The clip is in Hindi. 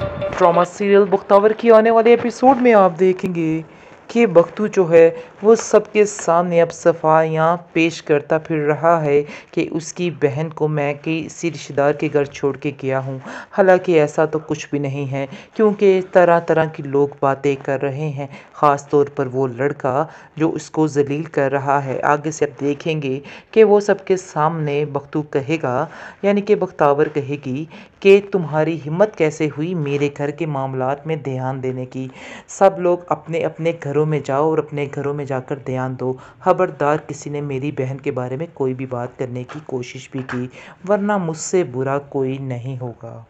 ड्रामा सीरियल बख्तावर की आने वाले एपिसोड में आप देखेंगे कि बख्तू जो है वो सबके सामने अब सफाइयाँ पेश करता फिर रहा है कि उसकी बहन को मैं किसी रिश्तेदार के घर छोड़ के गया हूँ हालांकि ऐसा तो कुछ भी नहीं है क्योंकि तरह तरह की लोग बातें कर रहे हैं ख़ास तौर पर वो लड़का जो उसको जलील कर रहा है आगे से आप देखेंगे कि वो सबके सामने बख्तू कहेगा यानी कि बख्तावर कहेगी कि तुम्हारी हिम्मत कैसे हुई मेरे घर के मामला में ध्यान देने की सब लोग अपने अपने घरों में जाओ और अपने घरों में जाकर ध्यान दो खबरदार किसी ने मेरी बहन के बारे में कोई भी बात करने की कोशिश भी की वरना मुझसे बुरा कोई नहीं होगा